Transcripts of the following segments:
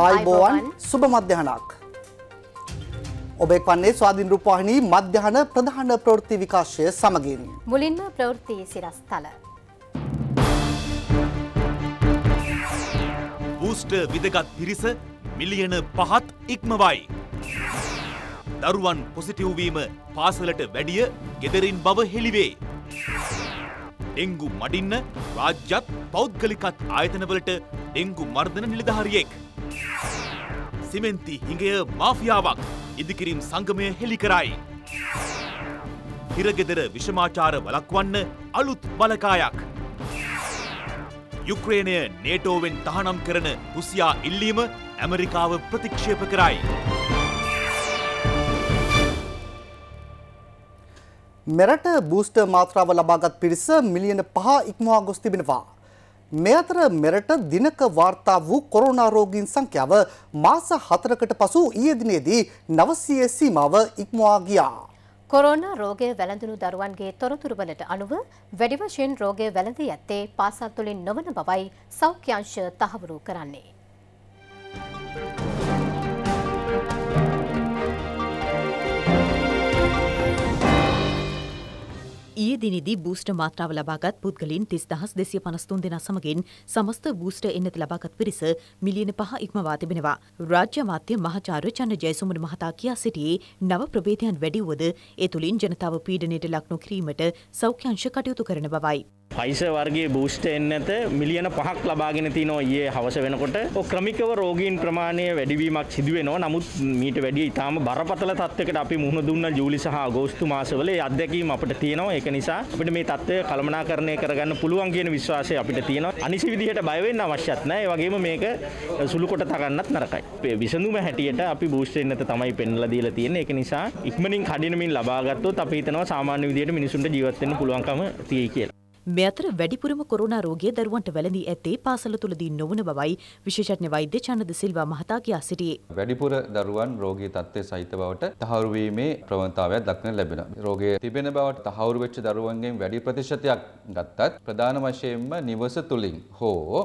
ආයිබෝවන් සුබ මධ්‍යහනක්. ඔබ එක්වන්නේ ස්වාධීන් රූපවාහිනී මධ්‍යහන ප්‍රධාන ප්‍රවෘත්ති විකාශය සමගින්. මුලින්ම ප්‍රවෘත්ති සිරස්තල. බූස්ට විදගත් පිරිස මිලියන පහත් ඉක්මවයි. දරුවන් පොසිටිව්වීම පාසලට වැඩිය ගෙදරින් බව හෙළිවේ. Dengue මඩින්න රාජ්‍යත් පෞද්ගලිකත් ආයතනවලට dengue මර්ධන නිලධාරියෙක්. සිමෙන්ති හිඟය මාෆියාවක් ඉදිකිරීම් සංගමය හෙළි කරයි. හිරගෙදර විෂමාචාර වලක්වන්න අලුත් බලකායක්. යුක්‍රේණය නේටෝවෙන් තහනම් කරන රුසියා ඉල්ලීම ඇමරිකාව ප්‍රතික්ෂේප කරයි. මෙරට බූස්ට මාත්‍රාව ලබාගත් පිරිස මිලියන පහ ඉක්මවා ගොස් තිබෙනවා. මේ අතර මෙරට දිනක වාර්තා වූ කොරෝනා රෝගීන් සංඛ්‍යාව මාස 4කට පසු ඊයේ දිනේදී 900 සීමාව ඉක්මවා ගියා. කොරෝනා රෝගය වැළඳුණු දරුවන්ගේ තොරතුරු වලට අනුව වැඩි වශයෙන් රෝගය වැළඳී ඇත්තේ පාසල් තුළින් නොවන බවයි සෞඛ්‍ය අංශ තහවුරු කරන්නේ. ඊයේ දිනේදී බූස්ටර් මාත්‍රාව ලබාගත් පුද්ගලින් 30253 දෙනා සමගින් සමස්ත බූස්ටර් එන්නත ලබාගත් පිරිස මිලියන 5 ඉක්මවා තිබෙනවා. රාජ්‍ය මාධ්‍ය මහාචාර්ය චන්න ජයසුමන මහතා කියා සිටියේ නව ප්‍රභේදයන් වැඩි වුවද ඒ තුලින් ජනතාව පීඩනයට ලක් නොකිරීමට සෞඛ්‍ය අංශ කටයුතු කරන බවයි. පයිස වර්ගේ බූෂ්ට එන්න ඇත මිලියන පහක් ලබාගෙන තිනෝ ඒ හවස වෙනකොට ක්‍රමිකව රෝගීන් ප්‍රමාණය වැඩිවීමක් සිදුවෙනවා නමුත් මීට වැඩිය ඉතාම බරපතල තත්වකට අපි මුහුණ දුන්න ජූලි සහ ගෝස්තු මාසවල අත්දැකීම අපට තියෙනවා ඒක නිසා අපිට මේ තත්ත්වය කළමනාකරණය කරගන්න පුළුවන් කියන විශ්වාසය අපිට තියෙනවා අනිසි විදිහට බයවෙන්න අවශ්‍යත් නැහැ ඒ වගේම මේක සුළු කොට තකන්නත් නරකයි විසඳුම හැටියට අපි බූෂ්ට එන්නත තමයි පෙන්ලා දීලා තියෙන්නේ ඒක නිසා ඉක්මනින් කඩිනමින් ලබාගත්තොත් අපි හිතනවා සාමාන්‍ය විදිහට මිනිසුන්ට ජීවත් වෙන්න පුළුවන්කම තියෙයි කියලා මේ අතර වැඩිපුරම කොරෝනා රෝගය දරුවන්ට වැළඳී ඇත්තේ පාසල තුලදී නොවන බවයි විශේෂඥ වෛද්‍ය චන්ද සිල්වා මහතා කියා සිටියේ. වැඩිපුර දරුවන් රෝගී තත්ත්වයේ සහිත බවට තහවුරු වීමේ ප්‍රවණතාවයක් දක්නට ලැබෙනවා. රෝගය තිබෙන බවට තහවුරු වෙච්ච දරුවන්ගෙන් වැඩි ප්‍රතිශතයක් ගත්තත් ප්‍රධාන වශයෙන්ම නිවස තුලින් හෝ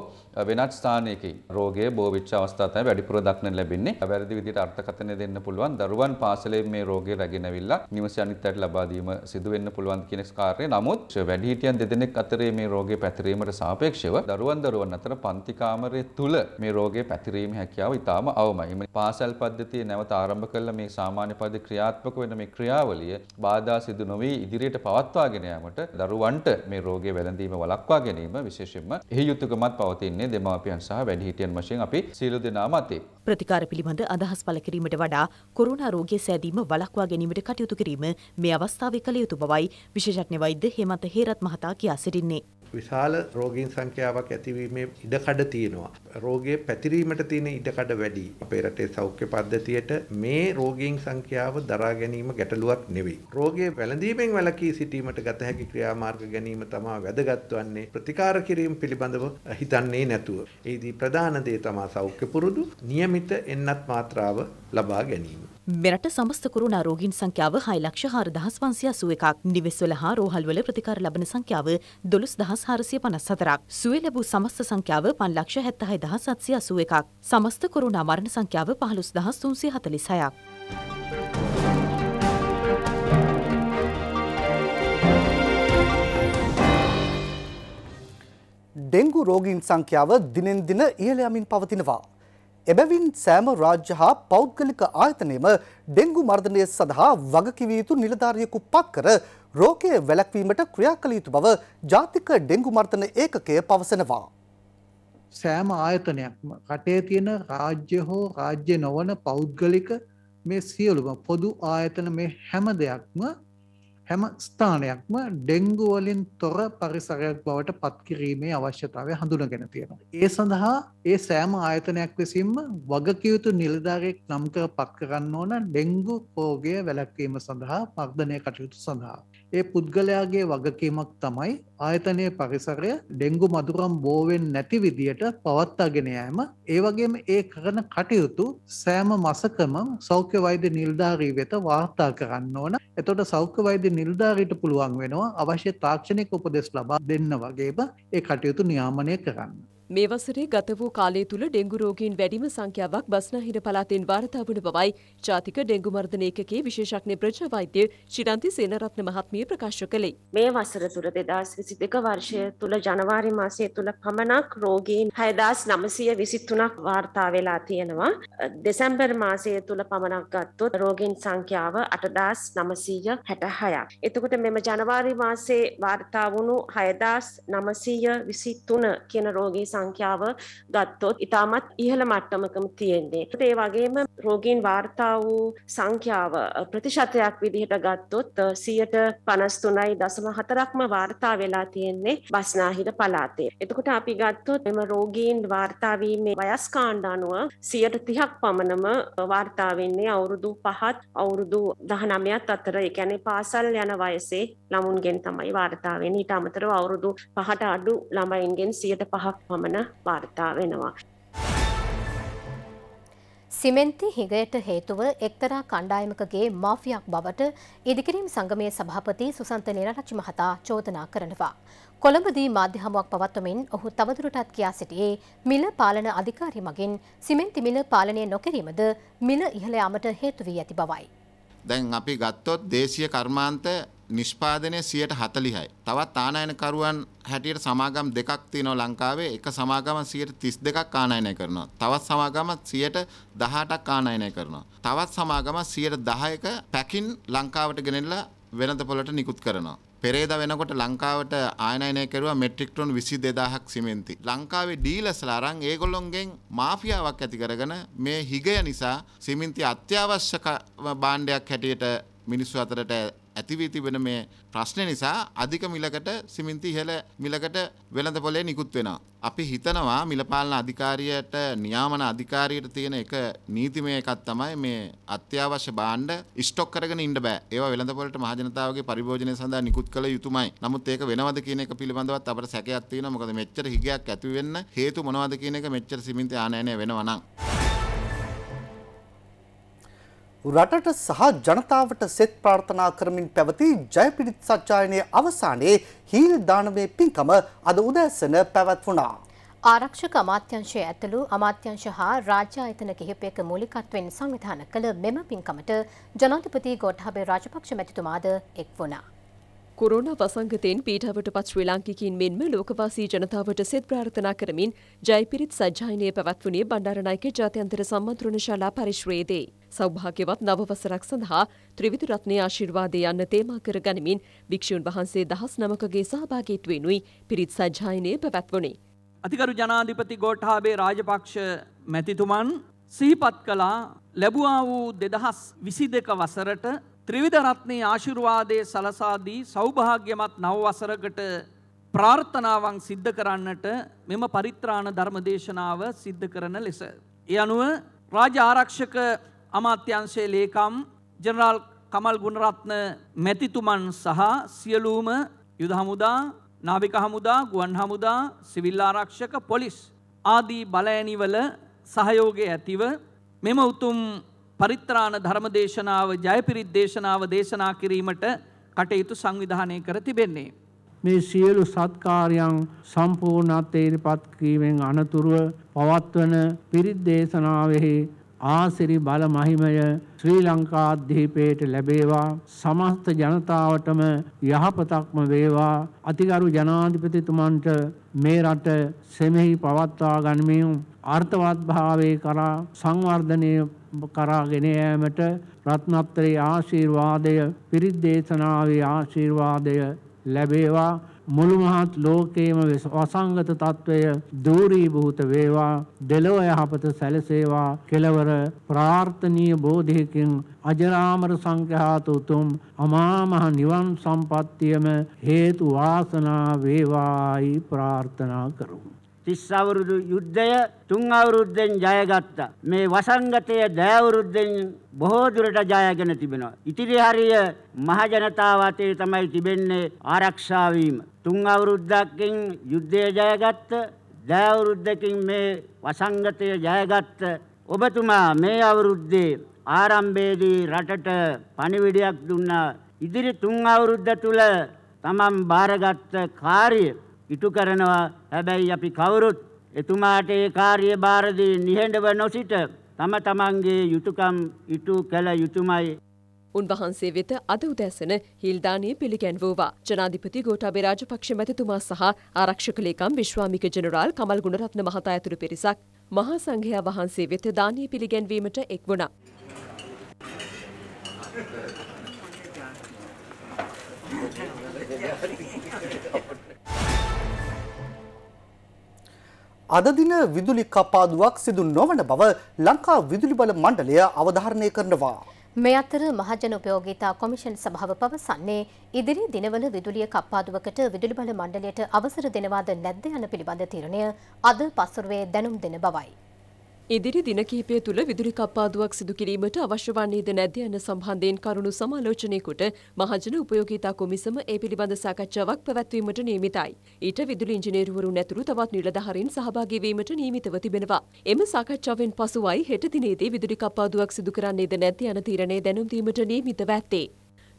වෙනත් ස්ථානයකින් රෝගය බෝවිච්ච අවස්ථා තමයි වැඩිපුර දක්නට ලැබෙන්නේ. වැරදි විදිහට අර්ථකථනය දෙන්න පුළුවන් දරුවන් පාසලෙන් මේ රෝගය රැගෙනවිලා නිවසේ අනිත් අයට ලබා දීම සිදු වෙන්න පුළුවන් කියන කාර්යය. නමුත් වැඩිහිටියන් දෙදෙනෙක් දෙනෙක් අතරේ මේ රෝගේ පැතිරීමට සාපේක්ෂව දරුවන් දරුවන් අතර පන්ති කාමරය තුල මේ රෝගේ පැතිරීමේ හැකියාව ඉතාම අවමයි. මේ පාසල් පද්ධතිය නැවත ආරම්භ කළ මේ සාමාන්‍ය පද ක්‍රියාත්මක වෙන මේ ක්‍රියාවලිය බාධා සිදු නොවි ඉදිරියට පවත්වාගෙන යාමට දරුවන්ට මේ රෝගේ වැළඳීම වළක්වා ගැනීම විශේෂයෙන්ම එහි යුතුයකමත් පවතින්නේ දෙමාපියන් සහ වැඩිහිටියන් වශයෙන් අපි සියලු දෙනා මතේ. ප්‍රතිකාර පිළිබඳ අදහස් පළ කිරීමට වඩා කොරෝනා රෝගය සෑදීම වළක්වා ගැනීමට කටයුතු කිරීම මේ අවස්ථාවේ කළ යුතු බවයි විශේෂඥ වෛද්‍ය හේමන්ත හේරත් මහතා කියා සිටින්නේ. විශාල රෝගීන් සංඛ්‍යාවක් ඇතිවීමේ ඉඩකඩ තියෙනවා. රෝගයේ පැතිරීමට තියෙන ඉඩකඩ වැඩි. අපේ රටේ සෞඛ්‍ය පද්ධතියට මේ රෝගීන් සංඛ්‍යාව දරා ගැනීම ගැටලුවක් නෙවෙයි. රෝගයේ වැළඳීමෙන් වැළකී සිටීමට ගත හැකි ක්‍රියාමාර්ග ගැනීම තමයි වැදගත් වන්නේ. ප්‍රතිකාර කිරීම පිළිබඳව හිතන්නේ නැතුව. ඒදී ප්‍රධාන දේ තමයි සෞඛ්‍ය පුරුදු, નિયમિત එන්නත් මාත්‍රාව ලබා ගැනීම. මෙරට සමස්ත කොරුණා රෝගීන් සංඛ්‍යාව 6,45,581ක් නිවෙස්වල හා රෝහල්වල ප්‍රතිකාර ලබන සංඛ්‍යාව 12,454ක් සුවය ලැබූ සමස්ත සංඛ්‍යාව 5,76,781ක් සමස්ත කොරුණා මරණ සංඛ්‍යාව 15,346ක් ඩෙංගු රෝගීන් සංඛ්‍යාව දිනෙන් දින ඉහළ යමින් පවතිනවා. එබැවින් සෑම රාජ්‍ය හා පෞද්ගලික ආයතනයම ඩෙංගු මර්ධනය සඳහා වගකිවිය යුතු නිලධාරියෙකු පත් කර රෝගය වැළැක්වීමට ක්‍රියා කළ යුතු බව ජාතික ඩෙංගු මර්ධන ඒකකය පවසනවා. සෑම ආයතනයක්ම රටේ තියෙන රාජ්‍ය හෝ රාජ්‍ය නොවන පෞද්ගලික මේ සියලුම පොදු ආයතන මේ හැම දෙයක්ම හැම ස්ථානයක්ම ඩෙංගුවලින් තොර පරිසරයක් බවට පත්කිරීමේ අවශ්‍යතාවය හඳුනගෙන තියෙනවා. ඒ සඳහා ඒ සෑම ආයතනයක් විසින්ම වගකයුතු නිලධාරයෙක් නම්ක පත් කරන්න ඕන ඩෙංගු පෝගය වැලැක්වීම සඳහා පර්ධනය කටයුතු සඳහා. ඒ පුද්ගලයාගේ වගකීමක් තමයි ආයතනය පරිසරය ඩෙංගු මදුරම් බෝවෙන් නැති විදියට පවත්තාගෙන යෑම ඒවගේම ඒ කරන කටයුතු සෑම මසකම සෞඛ්‍ය වෛද්‍ය නිල්ධාරී වෙත වාර්තා කරන්න ඕන එතොට සෞඛ්‍ය වෛද්‍ය නිල්ධාරීට පුළුවන් වෙනවා අවශ්‍ය තාක්ෂණයක උපදෙස් ලබා දෙන්න වගේම ඒ කටයුතු නියාමනය කරන්න. මේ වසරේ ගත වූ කාලය තුළ ඩෙංගු රෝගීන් වැඩිම සංඛ්‍යාවක් බස්නාහිර පළාතෙන් වාර්තා වුණ බවයි ජාතික ඩෙංගු මර්ධන ඒකකයේ විශේෂඥ ප්‍රජා වෛද්‍ය චිරන්ති සේනරත්න මහත්මිය ප්‍රකාශ කළේ. මේ වසර තුළ 2022 වර්ෂය තුළ ජනවාරි මාසය තුළ පමණක් රෝගීන් 6923ක් වාර්තා වෙලා තියෙනවා. දෙසැම්බර් මාසය තුළ පමණක් ගත්තොත් රෝගීන් සංඛ්‍යාව 8966ක්. එතකොට මෙම ජනවාරි මාසයේ වාර්තා වුණු 6923 කියන රෝගී සංඛ්‍යාව ගත්තොත් ඉතාමත් ඉහළ මට්ටමකම තියෙන්නේ. ඒ වගේම රෝගීන් වාර්තා වූ සංඛ්‍යාව ප්‍රතිශතයක් විදිහට ගත්තොත් සියයට පනස්තුනයි දසම හතරක්ම වාර්තා වෙලා තියෙන්නේ බස්නාහිර පලාතේ. එතකොට අපි ගත්තොත් එම රෝගීන් වාර්තාවීමේ වයස්කාණ්ඩ අනුව සියයට තිහක් පමණම වාර්තාවෙන්නේ අවුරුදු පහත් අවුරුදු දහනමයත් අතර එකැනේ පාසල් යන වයසේ ළමුන්ගෙන් තමයි වාර්තාවෙන් ඊට අමතරව අවුරුදු පහට අඩු ළමයින්ගෙන් සියයට පහක් පමණ පමණ වාර්තා වෙනවා. සිමෙන්ති හිඟයට හේතුව එක්තරා කණ්ඩායමකගේ මාෆියක් බවට ඉදිකිරීම් සංගමය සභාපති සුසන්ත නිරරචි මහතා චෝදනා කරනවා. කොළඹදී මාධ්‍යහමුවක් පවත්වමින් ඔහු තවදුරටත් කියා සිටියේ මිල පාලන අධිකාරි මගින් සිමෙන්ති මිල පාලනය නොකිරීමද මිල ඉහළ යාමට හේතු වී ඇති බවයි. දැන් අපි ගත්තොත් දේශීය කර්මාන්ත නිෂ්පාදනය සියයට හතලිහයි. තවත් ආනායනකරුවන් හැටියට සමාගම් දෙකක් තියෙනවා ලංකාවේ එක සමාගම සියයට තිස් දෙකක් ආනායනය කරනවා. තවත් සමාගම සියයට දහටක් ආනායනය කරනවා. තවත් සමාගම සියයට දහයක පැකින් ලංකාවට ගෙනෙල්ලා වෙනත පොලට නිකුත් කරනවා. පෙරේද වෙනකොට ලංකාවට ආයනයනය කරුව මෙට්‍රික්ටොන් විසි දෙදාහක් සිමෙන්ති. ලංකාවේ ඩීලස්ලා අරං ඒගොල්ලොන්ගෙන් මාෆියාවක් ඇති කරගෙන මේ හිගය නිසා සිමින්ති අත්‍යවශ්‍යක බාණ්ඩයක් හැටියට මිනිස්සු අතරට ඇතිවී තිබෙන මේ ප්‍රශ්න නිසා අධික මිලකට සිමින්ති ඉහළ මිලකට වෙළඳ පොලේ නිකුත් වෙනවා. අපි හිතනවා මිලපාලන අධිකාරියට නියාමන අධිකාරියට තියෙන එක නීතිමය එකක් තමයි මේ අත්‍යවශ්‍ය භාණ්ඩ ස්ටොක් කරගෙන ඉන්න බෑ. ඒවා වෙළඳ පොලට මහජනතාවගේ පරිභෝජනය සඳහා නිකුත් කළ යුතුමයි. නමුත් ඒක වෙනවද කියන එක පිළිබඳවත් අපට සැකයක් තියෙනවා. මොකද මෙච්චර හිගයක් ඇති වෙන්න හේතු මොනවද කියන එක මෙච්චර සිමින්ති ආනයනය වෙනවා නම්. රටට සහ ජනතාවට සෙත් ප්‍රාර්ථනා කරමින් පැවති ජයපිරිත් සත්‍යායනයේ අවසානයේ හීල් දානමේ පින්කම අද උදෑසන පැවැත්වුණා. ආරක්ෂක අමාත්‍යංශය ඇතුළු අමාත්‍යංශ හා රාජ්‍ය ආයතන කිහිපයක මූලිකත්වයෙන් සංවිධාන කළ මෙම පින්කමට ජනාධිපති ගෝඨාභය රාජපක්ෂ මැතිතුමාද එක් වුණා. කොරෝණ වසංගතයෙන් පීටාවට පත් ශ්‍රී ලාංකිකින් මෙන්ම ලෝකවාසී ජනතාවට සෙත් ප්‍රාර්ථනා කරමින් ජයපිරිත් සජ්ජායනය පැවැත්වුණේ බණ්ඩාරනායක ජාත්‍යන්තර සම්මන්ත්‍රණ ශාලා පරිශ්‍රයේදී. සෞභාග්‍යවත් නව වසරක් සඳහා ත්‍රිවිධ රත්නයේ ආශිර්වාදය යන්න තේමා කර ගනිමින් භික්ෂූන් වහන්සේ දහස් නමකගේ සහභාගීත්වයෙනුයි පිරිත් සජ්ජායනය පැවැත්වුණේ. අධිකරු ජනාධිපති ගෝඨාභය රාජපක්ෂ මැතිතුමන් සිහිපත් කළා ලැබුවා වූ දෙදහස් විසි දෙක වසරට ත්‍රිවිධරත්නය ආශිර්වාදය සලසාදී සෞභාග්‍යමත් නවවසරකට ප්‍රාර්ථනාවන් සිද්ධ කරන්නට මෙම පරිත්‍රාණ ධර්මදේශනාව සිද්ධ කරන ලෙස. ඒ අනුව රාජ ආරක්ෂක අමාත්‍යංශයේ ලේකම් ජනරාල් කමල් ගුණරත්න මැතිතුමන් සහ සියලූම යුද හමුදා නාවික හමුදා ගුවන් හමුදා සිවිල් ආරක්ෂක පොලිස් ආදී බලෑනිවල සහයෝගය ඇතිව මෙම උතුම් පරිත්‍රාණ ධර්මදේශනාව ජයපිරිත් දේශනාව දේශනා කිරීමට කටයුතු සංවිධානය කර තිබෙන්නේ. මේ සියලු සත්කාරයන් සම්පූර්ණත්වයට පත්කීමෙන් අනතුරුව පවත්වන පිරිත් දේශනාවෙහි ආසිරි බල මහිමය ශ්‍රී ලංකාද්වීපයට ලැබේවා සමස්ත ජනතාවටම යහපතක්ම වේවා අතිගරු ජනාධිපතිතුමන්ට මේ රට සෙමෙහි පවත්වා ගනිමින් අර්ථවත් භාවයේ කරා සංවර්ධනය කරාගෙන යෑමට රත්නත්‍රයේ ආශිර්වාදය පිරිත් දේශනාවේ ආශිර්වාදය ලැබේවා මුළු මහත් ලෝකයේම වසංගත తত্ত্বය දුරීභූත වේවා දෙලොව යහපත සැලසේවා කෙලවර ප්‍රාර්ථනීය බෝධියකින් අජරාමර සංඛ්‍යාත උතුම් අමා මහ නිවන් සම්පත්තියම හේතු වාසනා වේවායි ප්‍රාර්ථනා කරමු තිස් අවුරුදු යුද්ධය තුන් අවුරුද්දෙන් ජයගත්තා. මේ වසංගතය දෑ අවුරුද්දෙන් බොහෝ දුරට ජයගෙන තිබෙනවා. ඉතිරි හරිය මහජනතාව අතේ තමයි තිබෙන්නේ ආරක්ෂා වීම. තුන් අවුරුද්දකින් යුද්ධය ජයගත්ත දෑ අවුරුද්දකින් මේ වසංගතය ජයගත්ත ඔබතුමා මේ අවුරුද්දේ ආරම්භයේදී රටට පණිවිඩයක් දුන්නා ඉදිරි තුන් අවුරුද්ද තුල තමන් බාරගත් කාර්ය ඉටු කරනවා හැබැයි අපි කවුරුත් එතුමාට ඒ කාර්ය බාරදී නිහඬව නොසිට තම තමන්ගේ යුතුයකම් ඉටු කළ යුතුයමයි උන්වහන්සේ වෙත අද උදැසන හිල්දානය පිළිගැන්වූවා. ජනාධිපති ගෝටාබේ රාජපක්ෂ මැතිතුමා සහ ආරක්ෂක ලේකම් විශ්වාමික ජනරාල් කමල් ගුණරත්න මහතා ඇතුළු පිරිසක් මහා සංඝයා වහන්සේ වෙත දානය පිළිගැන්වීමට එක් වුණා. අද දින විදුලි කපාදුවක් සිදු නොවන බව ලංකා විදුලි බල මණ්ඩලය අවධාරණය කරනවා. මේ අතර මහජන උපයෝගීතා කොමිෂන් සභාව පවසන්නේ ඉදිරි දිනවල විදුලිය කප්පාදුවකට විදුලි බල මණ්ඩලයට අවසර දෙනවාද නැද්ද යන පිළිබඳ තීරණය අද පසුරුවේ දැනුම් දෙන බවයි. ඉදිරි දින කිහිපය තුළ විදුලි කප්පාදුවක් සිදු කිරීමට අවශ්‍ය වන්නේද නැද්ද යන සම්බන්ධයෙන් කරුණු සමාලෝචනයකට මහජන උපයෝගීතා කොමිසම ඒ පිළිබඳ සාකච්ඡාවක් පැවැත්වීමට නියමිතයි. ඊට විදුලි ඉංජිනේරුවරු නැතුළු තවත් නිලධාරීන් සහභාගී වීමට නියමිතව තිබෙනවා. එම සාකච්ඡාවෙන් පසුවයි හෙට දිනේදී විදුලි කප්පාදුවක් සිදු කරන්නේද නැද්ද යන තීරණය දැනුම් දීමට නියමිතව ඇත්තේ.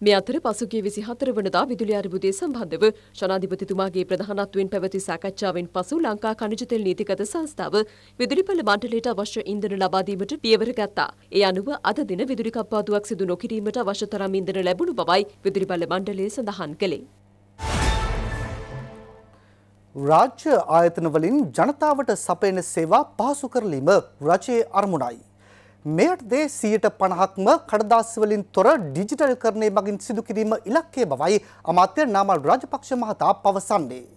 මේ අතර පසුගිය 24 වනදා විදුලි අර්බුදය සම්බන්ධව ජනාධිපතිතුමාගේ ප්‍රධානත්වයෙන් පැවති සාකච්ඡාවෙන් පසු ලංකා කනිජ තෙල් නීතිගත සංස්ථාව විදුලි පළ මණ්ඩලයට අවශ්‍ය ඉන්ධන ලබා දීමට පියවර ගත්තා. ඒ අනුව අද දින විදුලි කප්පාදුවක් සිදු නොකිරීමට අවශ්‍ය තරම් ඉන්ධන ලැබුණු බවයි විදුලි පළ මණ්ඩලය සඳහන් කළේ. රාජ්‍ය ආයතන වලින් ජනතාවට සපයන සේවා පහසු කරලීම රජයේ අරමුණයි. මෙයට දේ සියයට පණහක්ම කඩදාසිවලින් තොර ඩිජිටල් කරණය මගින් සිදු කිරීම ඉලක්කය බවයි අමාත්‍ය නාමල් රාජපක්ෂ මහතා පවසන්නේ.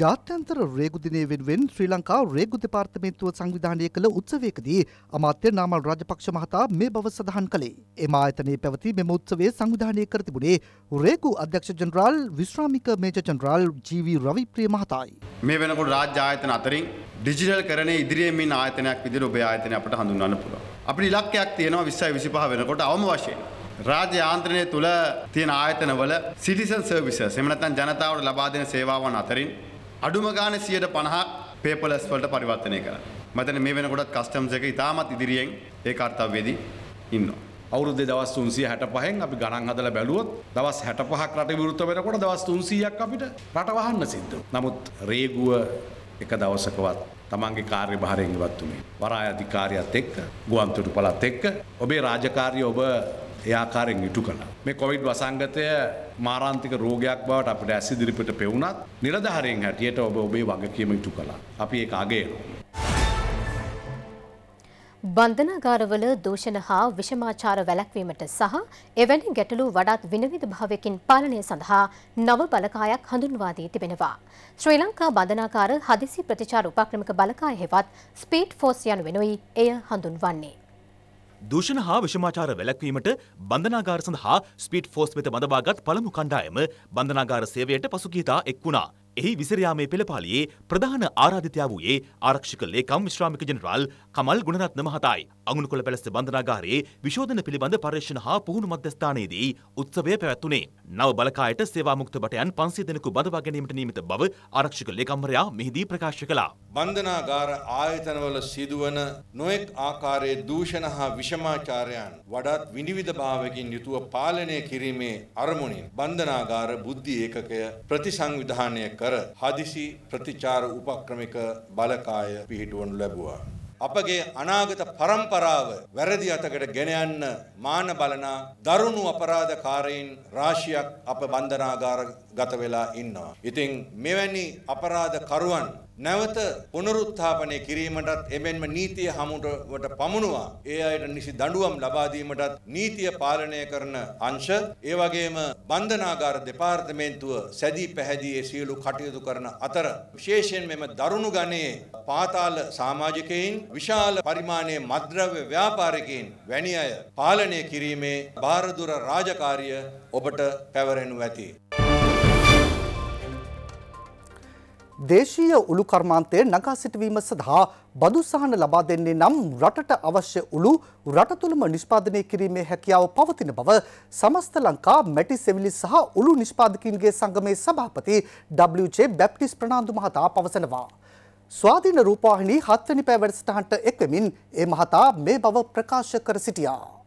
ජාත්‍යන්තර රේගු දිනය වෙනුවෙන් ශ්‍රී ලංකා රේගු දෙපාර්තමේන්තුව සංවිධානය කළ උත්සවයකදී අමාත්‍ය නාමල් රාජපක්ෂ මහතා මේ බව සඳහන් කළේ. එම ආයතනයේ පැවති මෙම උත්සවය සංවිධානය කර තිබුණේ රේගු අධ්‍යක්ෂ ජනරාල් විශ්‍රාමික මේජර් ජනරාල් ජී.වී. රවිප්‍රිය මහතායි. මේ වෙනකොට රාජ්‍ය ආයතන අතරින් ඩිජිටල් කරණේ ඉදිරියෙන් ඉන්න ආයතනයක් විදිහට ඔබේ ආයතනය අපට හඳුන්වන්න පුළුවන්. අපිට ඉලක්කයක් තියෙනවා 20 25 වෙනකොට අවම වශයෙන් රාජ්‍ය ආන්ත්‍රණය තුළ තියෙන ආයතනවල සිටිසන් සර්විසස් එහෙම නැත්නම් ජනතාවට ලබා දෙන සේවාවන් අතරින් අඩුම ගානේ 150ක් paperless වලට පරිවර්තනය කරන්න. මම මේ වෙනකොටත් customs එක ඉතාමත් ඉදිරියෙන් ඒ කාර්යවේදී ඉන්නවා. අවුරුද්දේ දවස් 365න් අපි ගණන් හදලා බැලුවොත් දවස් 65ක් රට විරුද්ධ වෙනකොට දවස් 300ක් අපිට රට වහන්න සිද්ධ නමුත් රේගුව එක දවසකවත් තමන්ගේ කාර්යභාරයෙන් ඉවත් වුනේ. වරාය අධිකාරියත් එක්ක, ගුවන්තොටුපළත් එක්ක ඔබේ රාජකාරිය ඔබ ඒ ආකාරයෙන් ඉටු කළා. මේ කොවිඩ් වසංගතය මාරාන්තික රෝගයක් බවට අපිට ඇස් ඉදිරිපිට පෙවුණත් නිලධාරීන් හැටියට ඔබ ඔබේ වගකීම ඉටු කළා. අපි ඒක අගයනවා. බන්ධනාගාරවල දූෂණ හා විෂමාචාර වැළැක්වීමට සහ එවැනි ගැටලු වඩාත් විනවිධ භාවයකින් පාලනය සඳහා නව බලකායක් හඳුන්වා දී තිබෙනවා. ශ්‍රී ලංකා බන්ධනාකාර හදිසි ප්‍රතිචාර උපක්‍රමික බලකාය හෙවත් ස්පීඩ් ෆෝස් යනු වෙනුයි එය හඳුන්වන්නේ. දූෂණ හා විෂමාචාර වැළැක්වීමට බන්ධනාගාර සඳහා ස්පීඩ් ෆෝස් වෙත බඳවාගත් පළමු කණ්ඩායම බන්ධනාගාර සේවයට පසුගියදා එක් වුණා. එහි විසිරයාමේ පෙළපාලියේ ප්‍රධාන ආරාධිතයා වූයේ ආරක්ෂක ලේකම් විශ්‍රාමික ජෙනරාල් කමල් ගුණරත්න මහතායි. අගුණකොළ පැලස්ස බන්ධනාගාරයේ විශෝධන පිළිබඳ පර්යේෂණ හා පුහුණු මධ්‍යස්ථානයේදී උත්සවය පැවැත්වුණේ. නව බලකායට සේවා මුක්ත බටයන් 500 දෙනෙකු බඳවා ගැනීමට නියමිත බව ආරක්ෂක ලේකම්වරයා මෙහිදී ප්‍රකාශ කළා. බන්ධනාගාර ආයතනවල සිදුවන නොඑක් ආකාරයේ දූෂණ හා විෂමාචාරයන් වඩාත් විනිවිදභාවකින් යුතුව පාලනය කිරීමේ අරමුණින් බන්ධනාගාර බුද්ධි ඒකකය ප්‍රතිසංවිධානය කර කර හදිසි ප්‍රතිචාර උපක්‍රමික බලකාය පිහිටුවනු ලැබුවා. අපගේ අනාගත පරම්පරාව වැරදි අතකට ගෙන යන්න මාන බලන දරුණු අපරාධකාරයින් රාශියක් අප බන්ධනාගාරගත වෙලා ඉන්නවා. ඉතින් මෙවැනි අපරාධකරුවන් නැවත පුනරුත්ථාපනය කිරීමටත් එමෙන්ම නීතිය හමුවට පමුණුවා ඒ අයට නිසි දඬුවම් ලබා දීමටත් නීතිය පාලනය කරන අංශ ඒ වගේම බන්ධනාගාර දෙපාර්තමේන්තුව සැදී පැහැදී ඒ සියලු කටයුතු කරන අතර විශේෂයෙන් මෙම දරුණු ගණයේ පාතාල සමාජිකයින් විශාල පරිමාණයේ මද්‍රව්‍ය ව්‍යාපාරිකයින් වැනි අය පාලනය කිරීමේ භාරදුර රාජකාරිය ඔබට පැවරෙනු ඇති දේශීය උළු කර්මාන්තය නගා සිටවීම සඳහා බදු සහන ලබා දෙන්නේ නම් රටට අවශ්‍ය උළු රට තුළම නිෂ්පාදනය කිරීමේ හැකියාව පවතින බව සමස්ත ලංකා මැටි සෙවිලි සහ උළු නිෂ්පාදකින්ගේ සංගමේ සභාපති WJ බැප්ටිස් ප්‍රනාන්දු මහතා පවසනවා. ස්වාධීන රූපවාහිනී හත්වැනි පෑ වැඩසටහනට එක්වෙමින් ඒ මහතා මේ බව ප්‍රකාශ කර සිටියා.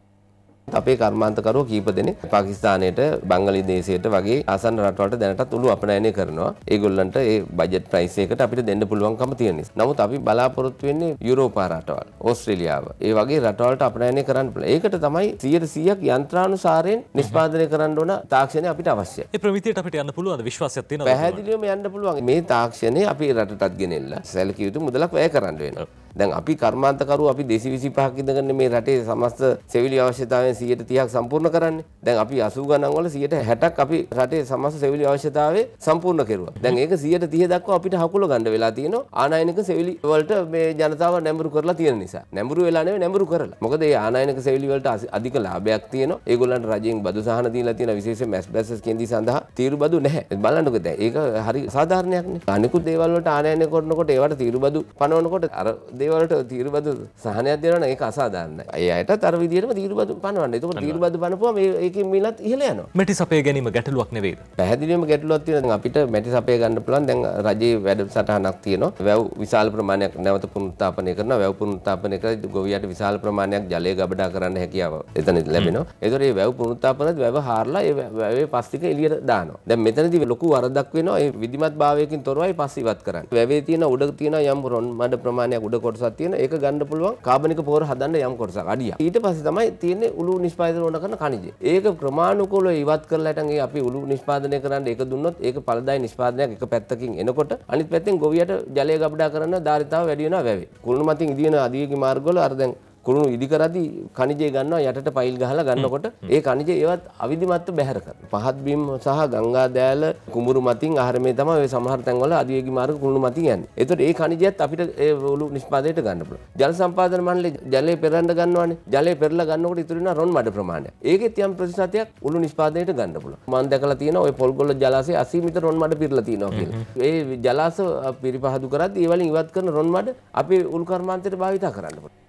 අපේ කර්මාන්තකරුවෝ කීප දෙනෙක් පාකිස්තානයට බංගලි දේශයට වගේ ආසන්න රටවලට දැනටත් උළු අපනයනය කරනවා. ඒගොල්ලන්ට ඒ බජට් ප්‍රයිස් එකකට අපිට දෙන්න පුළුවන්කම තියෙන නිසා. නමුත් අපි බලාපොරොත්තු වෙන්නේ යුරෝප රටවල්, ඕස්ට්‍රේලියාව, ඒ වගේ රටවලට අපනයනය කරන්න පුළුවන්. ඒකට තමයි 100%ක් යන්ත්‍රානුසාරයෙන් නිෂ්පාදනය කරන්න ඕන තාක්ෂණය අපිට අවශ්‍යයි. ඒ ප්‍රමිතියට අපිට යන්න පුළුවන් විශ්වාසයක් තියෙනවා. පැහැදිලිවම යන්න පුළුවන්. මේ තාක්ෂණය අපේ රටටත් ගෙනෙන්න සැලකිය යුතු මුදලක් වැය කරන්න වෙනවා. දැන් අපි කර්මාන්තකරු අපි 225ක් ඉඳගෙන මේ රටේ සමස්ත සෙවිලි අවශ්‍යතාවයෙන් 130ක් සම්පූර්ණ කරන්නේ. දැන් අපි 80 ගණන් වල 160ක් අපි රටේ සමස්ත සෙවිලි අවශ්‍යතාවය සම්පූර්ණ කෙරුවා. දැන් ඒක 130 දක්වා අපිට හකුල ගන්න වෙලා තියෙනවා. ආනයනික සෙවිලි වලට මේ ජනතාව නැඹුරු කරලා තියෙන නිසා. නැඹුරු වෙලා නෙවෙයි නැඹුරු කරලා. මොකද මේ ආනයනික සෙවිලි වලට අධික ලාභයක් තියෙනවා. ඒගොල්ලන්ට රජයෙන් බදු සහන දීලා තියෙන විශේෂ මැස් බැසස් කේන්ද්‍රය සඳහා තීරු බදු නැහැ. බලන්නකෝ දැන් ඒක හරි සාධාරණයක් නේ. අනිකුත් දේවල් වලට ආනයනය කරනකොට ඒවට තීරු බදු පනවනකොට අර දේවලට තීරබදු සහනයක් දෙනවන ඒ අසාධන්න අයට තර විදිරම තීරබද පනවන්න තුම තීරබද පනපුම ඒක මිලත් ඉහල යන මටි සපේ ගැනීම ගැටලුවක් නෙවේ පැහදිලීම ගැටලුවත් තියෙන අපිට මැටි සපේ ගන්න පුලන් දැන් රජයේ වැඩ සටහනක් තියෙනවා වැව් විශාල ප්‍රමාණයක් නැවත පුනුත්තාපනය කරන වැව් පුනුත්තාපනය කර ගොවියට විශාල ප්‍රමාණයක් ජලය ගබඩා කරන්න හැකියාව එතන ලැබෙනවා එතොරේ වැව් පුනුත්තාපනත් වැව හාරලා ඒ වැවේ පස්තික එලියට දානවා. දැන් මෙතනදී ලොකු වරදක් වෙනවා. ඒ විධිමත් භාවයකින් තොරවයි පස් ඉවත් කරන්න. වැවේ තියෙන උඩ තියෙන යම් රොන් මඩ ප්‍රමාණයක් උඩ කොට කොටසක් තියෙන ඒක ගන්න පුළුවන් කාබනික පෝර හදන්න යම් කොටසක් අඩිය ඊට පස්සේ තමයි තියෙන්නේ උළු නිෂ්පාදනය ඕන කරන කණිජ ඒක ක්‍රමානුකූලව ඉවත් කරලා හිටන් ඒ අපි උළු නිෂ්පාදනය කරන්න ඒක දුන්නොත් ඒක ඵලදායි නිෂ්පාදනයක් එක පැත්තකින් එනකොට අනිත් පැත්තෙන් ගොවියට ජලය ගබඩා කරන ධාරිතාව වැඩි වෙනවා වැවේ කුළුණු මතින් ඉදින අධිවේගී මාර්ගවල අර දැන් කුළුණු ඉදි කරදි කනිජය ගන්නවා යටට පයිල් ගහලා ගන්නකොට ඒ කනිජය ඒවත් අවිධිමත්ව බැහැර කරනවා. පහත් බිම් සහ ගංගා දෑල කුඹුරු මතින් ආහාරමේ තමයි ඔය සමහර තැන්වල අධිවේගී මාර්ග කුළුණු මතින් යන්නේ. ඒතකොට ඒ කනිජයත් අපිට ඒ ඔලු නිෂ්පාදනයට ගන්න පුළුවන්. ජල සම්පාදන මණ්ඩලය ජලය පෙරන්න ගන්නවානේ. ජලය පෙරලා ගන්නකොට ඉතුරු වෙන රොන් මඩ ප්‍රමාණය. ඒකෙත් යම් ප්‍රතිශතයක් උළු නිෂ්පාදනයට ගන්න පුළුවන්. මම දැකලා තියෙනවා ওই පොල්ගොල්ල ජලාශයේ 80 මීටර රොන් මඩ පිරලා තියෙනවා කියලා. ඒ ජලාශ පිරිපහදු කරද්දී ඒ වලින් ඉවත් කරන රොන් මඩ අපේ උළු කර්මාන්තයට භාවිත කරන්න පුළුවන්.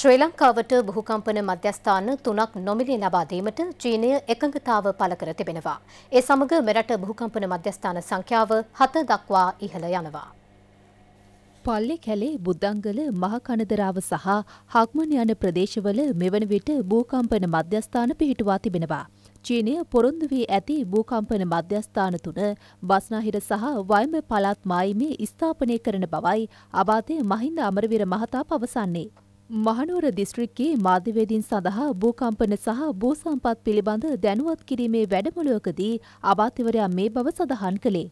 ශ්‍රී ලංකාවට භූකම්පන මධ්‍යස්ථාන තුනක් නොමිලේ ලබා දීමට චීනය එකඟතාව පළ කර තිබෙනවා. ඒ සමග මෙරට භූකම්පන මධ්‍යස්ථාන සංඛ්‍යාව හත දක්වා ඉහළ යනවා. පල්ලෙ කැලේ බුද්ධංගල මහකනදරාව සහ හක්මන යන ප්‍රදේශවල මෙවන විට භූකම්පන මධ්‍යස්ථාන පිහිටුවා තිබෙනවා. චීනය පොරොන්දු වී ඇති භූකම්පන මධ්‍යස්ථාන තුන බස්නාහිර සහ වයම පළාත් මායිමේ ස්ථාපනය කරන බවයි අබාතය මහින්ද අමරවීර මහතා පවසන්නේ. මහනුවර දිස්ත්‍රික්කයේ මාධ්‍යවේදීන් සඳහා භූකම්පන සහ භූසම්පත් පිළිබඳ දැනුවත් කිරීමේ වැඩමුළුවකදී අමාත්‍යවරයා මේ බව සඳහන් කළේ.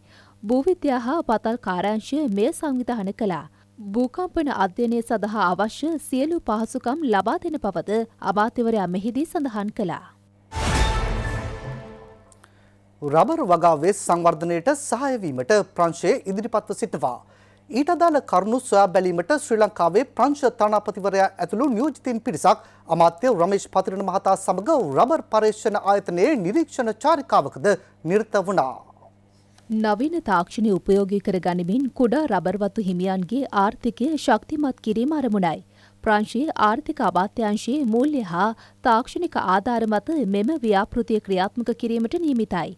භූවිද්‍යා හා පතල් කාරාංශය මෙය සංවිධාන කළා. භූකම්පන අධ්‍යයනය සඳහා අවශ්‍ය සියලු පහසුකම් ලබා දෙන බවද අමාත්‍යවරයා මෙහිදී සඳහන් කළා. රබර් වගා වෙස් සංවර්ධනයට සහාය වීමට ප්‍රංශය ඉදිරිපත්ව සිටවා. ඊට අදාළ කරුණු සොයා බැලීමට ශ්‍රී ලංකාවේ ප්‍රංශ තානාපතිවරයා ඇතුළු නියෝජිතින් පිරිසක් අමාත්‍ය රමේෂ් පතිරණ මහතා සමග රබර් පරීක්ෂණ ආයතනයේ නිරීක්ෂණ චාරිකාවකද නිරත වුණා. නවීන තාක්ෂණය උපයෝගී කර ගනිමින් කුඩා රබර්වතු හිමියන්ගේ ආර්ථිකය ශක්තිමත් කිරීම අරමුණයි. ප්‍රංශයේ ආර්ථික අමාත්‍යංශයේ මූල්‍ය හා තාක්ෂණික ආධාර මත මෙම ව්‍යාපෘතිය ක්‍රියාත්මක කිරීමට නියමිතයි.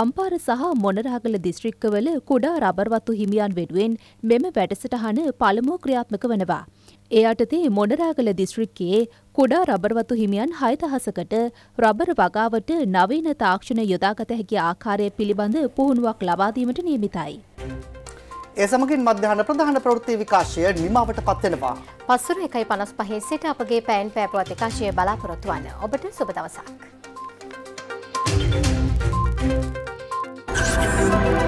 අම්පාර සහ මොනරාගල දිස්ත්‍රික්කවල කුඩා රබර්වතු හිමියන් වෙනුවෙන් මෙම වැඩසටහන පළමුව ක්‍රියාත්මක වනවා. ඒ අටතේ මොනරාගල දිස්ත්‍රික්කයේ කුඩා රබර්වතු හිමියන් හයදහසකට රබර් වගාවට නවීන තාක්ෂණ යොදාගත හැකි ආකාරය පිළිබඳ පුහුණුවක් ලබාදීමට නියමිතයි. ඒ සමගින් මධ්‍යහන ප්‍රධාන ප්‍රවෘත්ති විකාශය නිමාවට පත්වෙනවා. පස්සුර එකයි පනස් පහේ සිට අපගේ පෑන් පෑපුවත් විකාශය බලාපොරොත්තුවන්න ඔබට සුබ දවසක්. thank you scared.